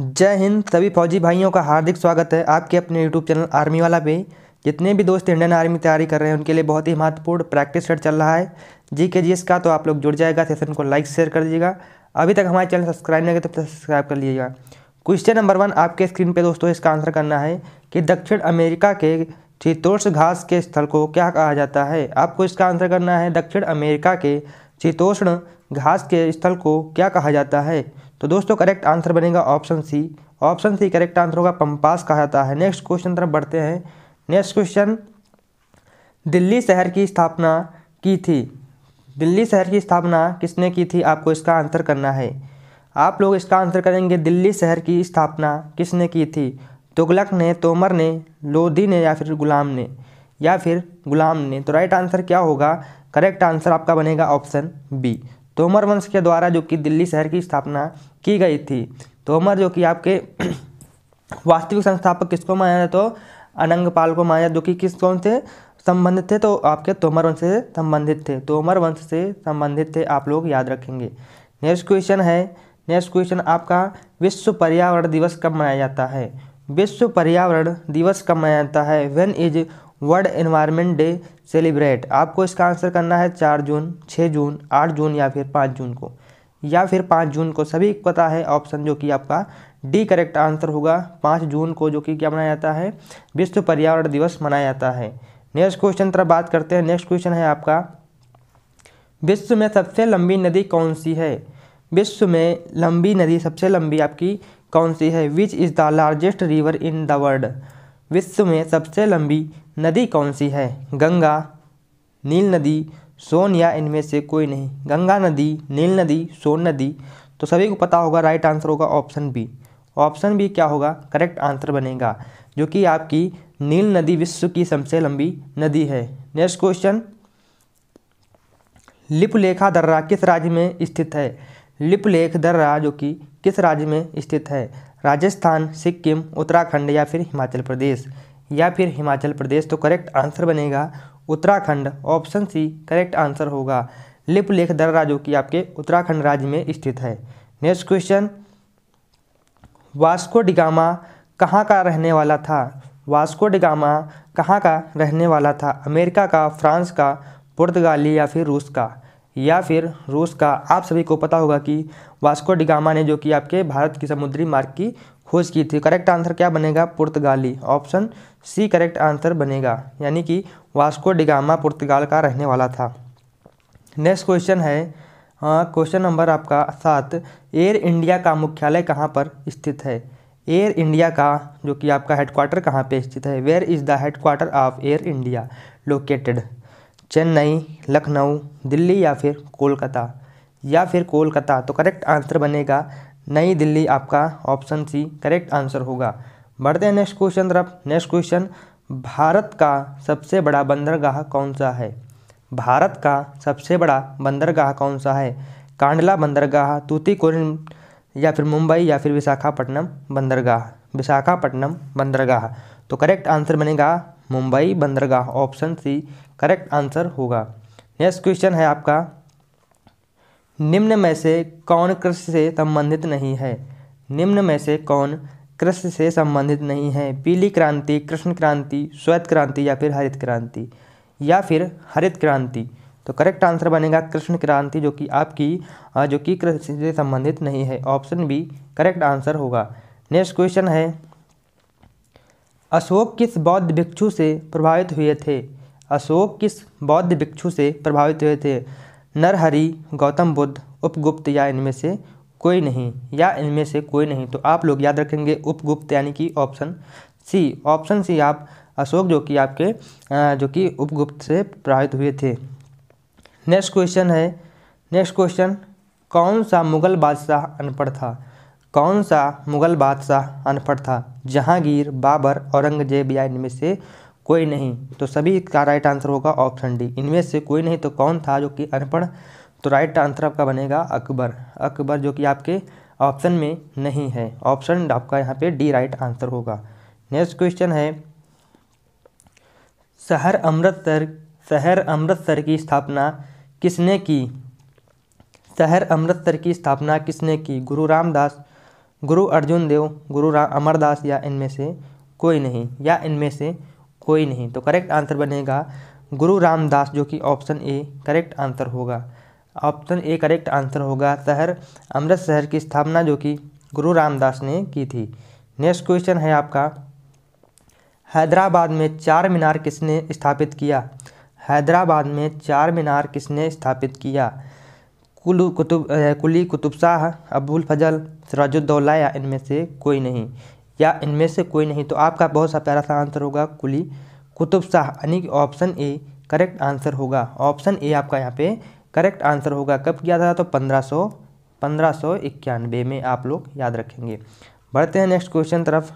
जय हिंद सभी फौजी भाइयों का हार्दिक स्वागत है आपके अपने यूट्यूब चैनल आर्मी वाला पे जितने भी दोस्त इंडियन आर्मी तैयारी कर रहे हैं उनके लिए बहुत ही महत्वपूर्ण प्रैक्टिस सेट चल रहा है जी के जी एस का तो आप लोग जुड़ जाएगा सेशन को लाइक शेयर कर दीजिएगा अभी तक हमारे चैनल सब्सक्राइब नहीं किया तो सब्सक्राइब कर लीजिएगा क्वेश्चन नंबर वन आपके स्क्रीन पर दोस्तों इसका आंसर करना है कि दक्षिण अमेरिका के चितोष घास के स्थल को क्या कहा जाता है आपको इसका आंसर करना है दक्षिण अमेरिका के चितोष्ण घास के स्थल को क्या कहा जाता है तो दोस्तों करेक्ट आंसर बनेगा option C option C correct answer होगा पंपास कहा जाता है नेक्स्ट क्वेश्चन तरफ बढ़ते हैं नेक्स्ट क्वेश्चन दिल्ली शहर की स्थापना की थी दिल्ली शहर की स्थापना किसने की थी आपको इसका आंसर करना है आप लोग इसका आंसर करेंगे दिल्ली शहर की स्थापना किसने की थी तुगलक ने तोमर ने लोधी ने या फिर गुलाम ने या फिर गुलाम ने तो राइट आंसर क्या होगा करेक्ट आंसर आपका बनेगा ऑप्शन बी तोमर वंश के द्वारा जो कि दिल्ली शहर की स्थापना की गई थी तोमर जो कि आपके वास्तविक संस्थापक किसको माना जाए तो अनंगपाल को माना जाए जो कि किस कौन से संबंधित थे तो आपके तोमर वंश से संबंधित थे तोमर वंश से संबंधित थे आप लोग याद रखेंगे नेक्स्ट क्वेश्चन है नेक्स्ट क्वेश्चन आपका विश्व पर्यावरण दिवस कब मनाया जाता है विश्व पर्यावरण दिवस कब मनाया जाता है when is world environment day celebrate आपको इसका आंसर करना है चार जून छः जून आठ जून या फिर पाँच जून को या फिर पाँच जून को सभी पता है ऑप्शन जो कि आपका डी करेक्ट आंसर होगा पाँच जून को जो कि क्या मनाया जाता है विश्व पर्यावरण दिवस मनाया जाता है नेक्स्ट क्वेश्चन तरफ बात करते हैं नेक्स्ट क्वेश्चन है आपका विश्व में सबसे लंबी नदी कौन सी है विश्व में लंबी नदी सबसे लंबी आपकी कौन सी है which is the largest river in the world विश्व में सबसे लंबी नदी कौन सी है गंगा नील नदी सोन या इनमें से कोई नहीं गंगा नदी नील नदी सोन नदी तो सभी को पता होगा राइट आंसर होगा ऑप्शन बी ऑप्शन बी क्या होगा करेक्ट आंसर बनेगा जो कि आपकी नील नदी विश्व की सबसे लंबी नदी है नेक्स्ट क्वेश्चन लिपलेखा दर्रा किस राज्य में स्थित है लिपलेख दर्रा जो कि किस राज्य में स्थित है राजस्थान सिक्किम उत्तराखंड या फिर हिमाचल प्रदेश या फिर हिमाचल प्रदेश तो करेक्ट आंसर बनेगा Uttarakhand option C correct answer होगा लिप लेख दर जो आपके उत्तराखंड राज्य में स्थित है नेक्स्ट क्वेश्चन वास्को डिगामा कहाँ का रहने वाला था वास्को डिगामा कहाँ का रहने वाला था अमेरिका का फ्रांस का पुर्तगाली या फिर रूस का या फिर रूस का आप सभी को पता होगा कि वास्को डिगामा ने जो कि आपके भारत की समुद्री मार्ग की खोज की थी करेक्ट आंसर क्या बनेगा पुर्तगाली ऑप्शन सी करेक्ट आंसर बनेगा यानी कि वास्को डिगामा पुर्तगाल का रहने वाला था नेक्स्ट क्वेश्चन है क्वेश्चन नंबर आपका सात एयर इंडिया का मुख्यालय कहाँ पर स्थित है एयर इंडिया का जो कि आपका हेडक्वार्टर कहाँ पे स्थित है where is the headquarter of Air India located Chennai Lucknow Delhi या फिर कोलकाता या फिर कोलकाता तो करेक्ट आंसर बनेगा नई दिल्ली आपका ऑप्शन सी करेक्ट आंसर होगा बढ़ते हैं नेक्स्ट क्वेश्चन तरफ नेक्स्ट क्वेश्चन भारत का सबसे बड़ा बंदरगाह कौन सा है भारत का सबसे बड़ा बंदरगाह कौन सा है कांडला बंदरगाह तूतीकोरिन या फिर मुंबई या फिर विशाखापट्टनम बंदरगाह विशाखापट्टनम बंदरगाह तो करेक्ट आंसर बनेगा मुंबई बंदरगाह ऑप्शन सी करेक्ट आंसर होगा नेक्स्ट क्वेश्चन है आपका निम्न में से कौन कृषि से संबंधित नहीं है निम्न में से कौन कृषि से संबंधित नहीं है पीली क्रांति कृष्ण क्रांति श्वेत क्रांति या फिर हरित क्रांति या फिर हरित क्रांति तो करेक्ट आंसर बनेगा कृष्ण क्रांति जो कि आपकी जो कि कृषि से संबंधित नहीं है ऑप्शन बी करेक्ट आंसर होगा नेक्स्ट क्वेश्चन है अशोक किस बौद्ध भिक्षु से प्रभावित हुए थे अशोक किस बौद्ध भिक्षु से प्रभावित हुए थे नरहरि गौतम बुद्ध उपगुप्त या इनमें से कोई नहीं या इनमें से कोई नहीं तो आप लोग याद रखेंगे उपगुप्त यानी कि ऑप्शन सी ऑप्शन सी आप अशोक जो कि आपके जो कि उपगुप्त से प्रभावित हुए थे नेक्स्ट क्वेश्चन है नेक्स्ट क्वेश्चन कौन सा मुगल बादशाह अनपढ़ था कौन सा मुगल बादशाह अनपढ़ था जहांगीर बाबर औरंगजेब या इनमें से कोई नहीं तो सभी का राइट आंसर होगा ऑप्शन डी इनमें से कोई नहीं तो कौन था जो कि अनपढ़ तो राइट आंसर आपका बनेगा अकबर अकबर जो कि आपके ऑप्शन में नहीं है ऑप्शन आपका यहाँ पे डी राइट आंसर होगा नेक्स्ट क्वेश्चन है शहर अमृतसर शहर अमृतसर की स्थापना किसने की शहर अमृतसर की स्थापना किसने की गुरु रामदास गुरु अर्जुन देव गुरु राम अमरदास या इनमें से कोई नहीं या इनमें से कोई नहीं तो करेक्ट आंसर बनेगा गुरु रामदास जो कि ऑप्शन ए करेक्ट आंसर होगा ऑप्शन ए करेक्ट आंसर होगा शहर अमृत शहर की स्थापना जो कि गुरु रामदास ने की थी नेक्स्ट क्वेश्चन है आपका हैदराबाद में चार मीनार किसने स्थापित किया हैदराबाद में चार मीनार किसने स्थापित किया कुलू कुतुब कुली कुतुब शाह अबुल फजल सराजुद्दौला या इनमें से कोई नहीं या इनमें से कोई नहीं तो आपका बहुत सा प्यारा सा आंसर होगा कुली कुतुब शाह यानी कि ऑप्शन ए करेक्ट आंसर होगा ऑप्शन ए आपका यहाँ पे करेक्ट आंसर होगा कब किया था तो पंद्रह सौ पंद्रह सौ इक्यानवे में आप लोग याद रखेंगे बढ़ते हैं नेक्स्ट क्वेश्चन तरफ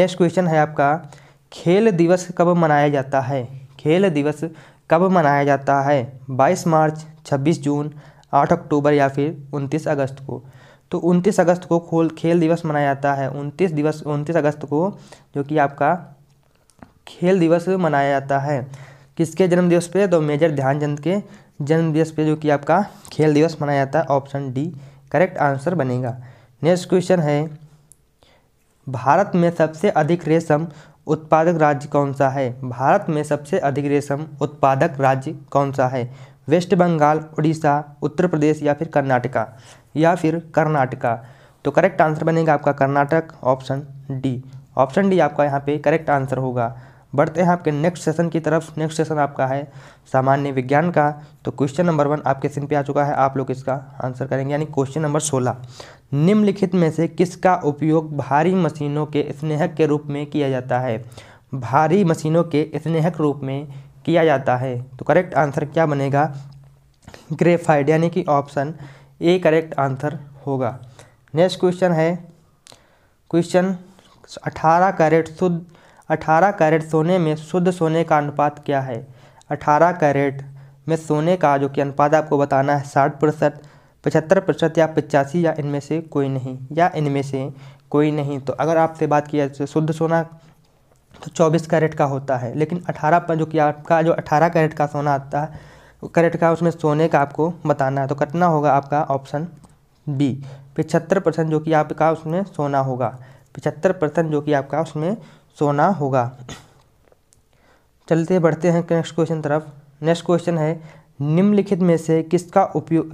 नेक्स्ट क्वेश्चन है आपका खेल दिवस कब मनाया जाता है खेल दिवस कब मनाया जाता है 22 मार्च 26 जून 8 अक्टूबर या फिर 29 अगस्त को तो उनतीस अगस्त को खोल खेल दिवस मनाया जाता है उनतीस दिवस उनतीस अगस्त को जो कि आपका खेल दिवस मनाया जाता है किसके जन्मदिवस पे तो मेजर ध्यानचंद के जन्मदिवस पे जो कि आपका खेल दिवस मनाया जाता है ऑप्शन डी करेक्ट आंसर बनेगा नेक्स्ट क्वेश्चन है भारत में सबसे अधिक रेशम उत्पादक राज्य कौन सा है भारत में सबसे अधिक रेशम उत्पादक राज्य कौन सा है वेस्ट बंगाल उड़ीसा उत्तर प्रदेश या फिर कर्नाटका या फिर कर्नाटका तो करेक्ट आंसर बनेगा आपका Karnataka option D option D आपका यहाँ पे करेक्ट आंसर होगा बढ़ते हैं आपके नेक्स्ट सेशन की तरफ नेक्स्ट सेशन आपका है सामान्य विज्ञान का तो क्वेश्चन नंबर वन आपके सिन पे आ चुका है आप लोग इसका आंसर करेंगे यानी क्वेश्चन नंबर सोलह निम्नलिखित में से किसका उपयोग भारी मशीनों के स्नेहक के रूप में किया जाता है भारी मशीनों के स्नेहक रूप में किया जाता है तो करेक्ट आंसर क्या बनेगा ग्रेफाइड यानी कि ऑप्शन ए करेक्ट आंसर होगा नेक्स्ट क्वेश्चन है क्वेश्चन अठारह कैरेट शुद्ध अठारह कैरेट सोने में शुद्ध सोने का अनुपात क्या है अठारह कैरेट में सोने का जो कि अनुपात आपको बताना है साठ प्रतिशत पचहत्तर प्रतिशत या पचासी या इनमें से कोई नहीं या इनमें से कोई नहीं तो अगर आपसे बात किया तो शुद्ध सोना तो 24 कैरेट का होता है लेकिन 18 पर जो कि आपका जो 18 कैरेट का सोना आता है कैरेट का उसमें सोने का आपको बताना है तो कितना होगा आपका ऑप्शन बी पिछहत्तर परसेंट जो कि आपका उसमें सोना होगा पिछहत्तर परसेंट जो कि आपका उसमें सोना होगा चलते बढ़ते हैं नेक्स्ट क्वेश्चन तरफ नेक्स्ट क्वेश्चन है निम्नलिखित में से किसका उपयोग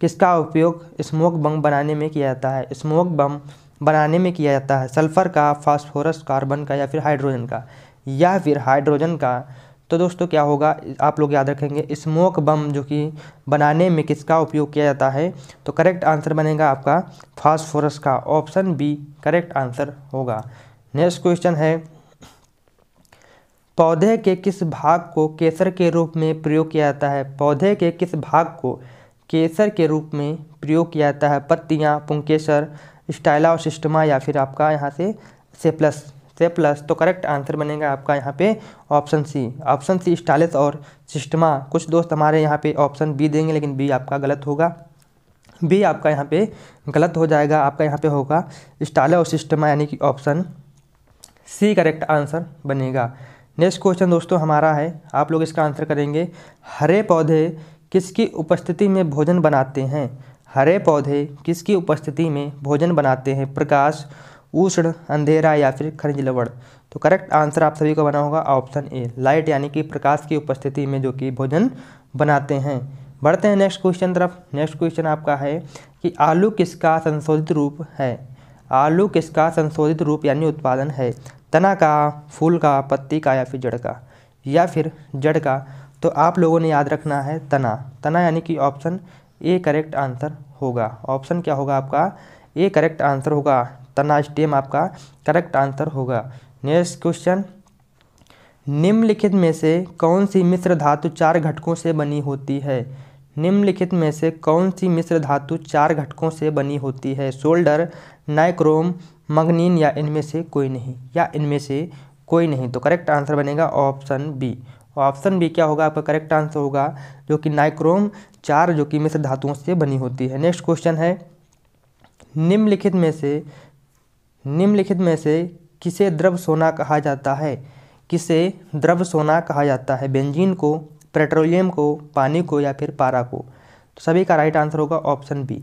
किसका उपयोग स्मोक बम बनाने में किया जाता है स्मोक बम बनाने में किया जाता है सल्फ़र का फास्फोरस कार्बन का या फिर हाइड्रोजन का या फिर हाइड्रोजन का तो दोस्तों क्या होगा आप लोग याद रखेंगे स्मोक बम जो कि बनाने में किसका उपयोग किया जाता है तो करेक्ट आंसर बनेगा आपका फास्फोरस का ऑप्शन बी करेक्ट आंसर होगा नेक्स्ट क्वेश्चन है पौधे के किस भाग को केसर के रूप में प्रयोग किया जाता है पौधे के किस भाग को केसर के रूप में प्रयोग किया जाता है पत्तियाँ पुंकेसर स्टाइला और सिस्टमा या फिर आपका यहाँ से से प्लस से प्लस तो करेक्ट आंसर बनेगा आपका यहाँ पे ऑप्शन सी ऑप्शन सी स्टाइलिस और सिस्टमा कुछ दोस्त हमारे यहाँ पे ऑप्शन बी देंगे लेकिन बी आपका गलत होगा बी आपका यहाँ पे गलत हो जाएगा आपका यहाँ पे होगा स्टाइला और सिस्टमा यानी कि ऑप्शन सी करेक्ट आंसर बनेगा नेक्स्ट क्वेश्चन दोस्तों हमारा है आप लोग इसका आंसर करेंगे हरे पौधे किसकी उपस्थिति में भोजन बनाते हैं हरे पौधे किसकी उपस्थिति में भोजन बनाते हैं प्रकाश उष्ण अंधेरा या फिर खनिज लवण तो करेक्ट आंसर आप सभी को बना होगा ऑप्शन ए लाइट यानी कि प्रकाश की उपस्थिति में जो कि भोजन बनाते हैं बढ़ते हैं नेक्स्ट क्वेश्चन तरफ नेक्स्ट क्वेश्चन आपका है कि आलू किसका संशोधित रूप है आलू किसका संशोधित रूप यानी उत्पादन है तना का फूल का पत्ती का या फिर जड़ का या फिर जड़ का तो आप लोगों ने याद रखना है तना तना यानी कि ऑप्शन ए करेक्ट आंसर होगा ऑप्शन क्या होगा आपका ए करेक्ट आंसर होगा तना स्टेम आपका करेक्ट आंसर होगा नेक्स्ट क्वेश्चन निम्नलिखित में से कौन सी मिश्र धातु चार घटकों से बनी होती है निम्नलिखित में से कौन सी मिश्र धातु चार घटकों से बनी होती है सोल्डर नाइक्रोम मगनीन या इनमें से कोई नहीं या इनमें से कोई नहीं तो करेक्ट आंसर बनेगा ऑप्शन बी ऑप्शन बी क्या होगा आपका करेक्ट आंसर होगा जो कि नाइक्रोम चार जो कि मिश्र धातुओं से बनी होती है नेक्स्ट क्वेश्चन है निम्नलिखित में से निम्नलिखित में से किसे द्रव सोना कहा जाता है किसे द्रव सोना कहा जाता है बेंजीन को पेट्रोलियम को पानी को या फिर पारा को तो सभी का राइट आंसर होगा option B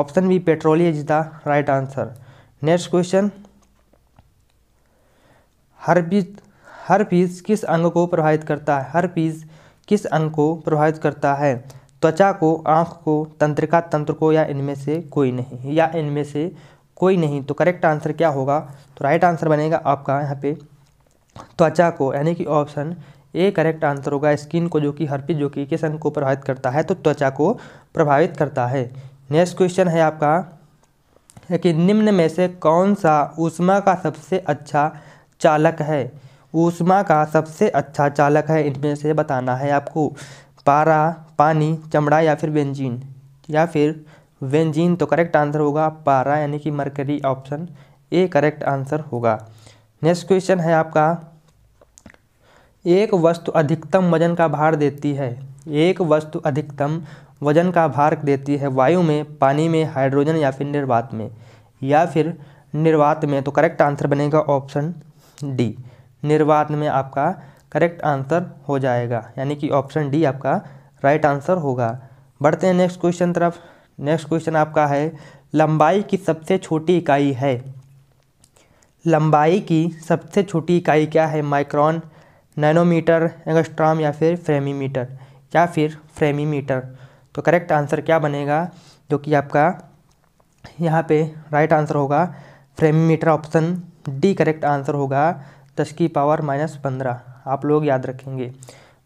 option B petroleum is the right answer next question herpes herpes किस अंग को प्रभावित करता है हर पीस किस अंग को प्रभावित करता है त्वचा को आँख को तंत्रिका तंत्र को या इनमें से कोई नहीं या इनमें से कोई नहीं तो करेक्ट आंसर क्या होगा तो राइट आंसर बनेगा आपका यहाँ पे त्वचा को यानी कि ऑप्शन ए करेक्ट आंसर होगा स्किन को जो कि पी जो कि किस अंग को प्रभावित करता है तो त्वचा को प्रभावित करता है नेक्स्ट क्वेश्चन है आपका कि निम्न में से कौन सा ऊष्मा का सबसे अच्छा चालक है ऊष्मा का सबसे अच्छा चालक है इनमें से बताना है आपको पारा पानी चमड़ा या फिर बेंजीन या फिर बेंजीन तो करेक्ट आंसर होगा पारा यानी कि mercury option A correct answer होगा नेक्स्ट क्वेश्चन है आपका एक वस्तु अधिकतम वजन का भार देती है एक वस्तु अधिकतम वजन का भार देती है वायु में पानी में हाइड्रोजन या फिर निर्वात में या फिर निर्वात में तो करेक्ट आंसर बनेगा ऑप्शन डी निर्वात में आपका करेक्ट आंसर हो जाएगा यानी कि ऑप्शन डी आपका राइट आंसर होगा बढ़ते हैं नेक्स्ट क्वेश्चन तरफ नेक्स्ट क्वेश्चन आपका है लंबाई की सबसे छोटी इकाई है लंबाई की सबसे छोटी इकाई क्या है माइक्रॉन नैनोमीटर एगस्ट्राम या फिर फ्रेमीमीटर या फिर फ्रेमीमीटर तो करेक्ट आंसर क्या बनेगा जो कि आपका यहाँ पे राइट आंसर होगा फ्रेमीमीटर ऑप्शन डी करेक्ट आंसर होगा दस की पावर माइनस पंद्रह आप लोग याद रखेंगे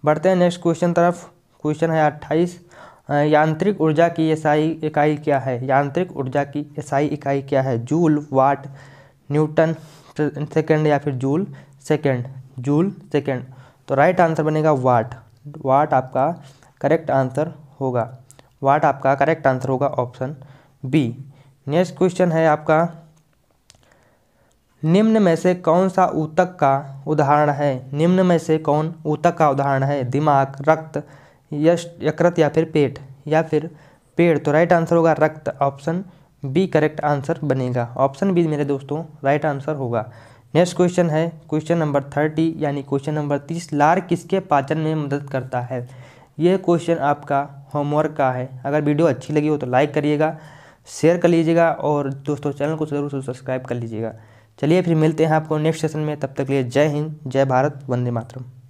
बढ़ते हैं नेक्स्ट क्वेश्चन तरफ क्वेश्चन है अट्ठाईस यांत्रिक ऊर्जा की एसआई इकाई क्या है यांत्रिक ऊर्जा की एसआई इकाई क्या है जूल वाट न्यूटन सेकेंड या फिर जूल सेकेंड जूल सेकेंड तो राइट आंसर बनेगा वाट वाट आपका करेक्ट आंसर होगा वाट आपका करेक्ट आंसर होगा ऑप्शन बी नेक्स्ट क्वेश्चन है आपका निम्न में से कौन सा ऊतक का उदाहरण है निम्न में से कौन ऊतक का उदाहरण है दिमाग रक्त यश यकृत या फिर पेट या फिर पेड़ तो राइट आंसर होगा रक्त ऑप्शन बी करेक्ट आंसर बनेगा ऑप्शन बी मेरे दोस्तों राइट आंसर होगा नेक्स्ट क्वेश्चन है क्वेश्चन नंबर थर्टी यानी क्वेश्चन नंबर तीस लार किसके पाचन में मदद करता है यह क्वेश्चन आपका होमवर्क का है अगर वीडियो अच्छी लगी हो तो लाइक करिएगा शेयर कर लीजिएगा और दोस्तों चैनल को जरूर सब्सक्राइब कर लीजिएगा चलिए फिर मिलते हैं आपको नेक्स्ट सेशन में तब तक लिए जय हिंद जय भारत वंदे मातरम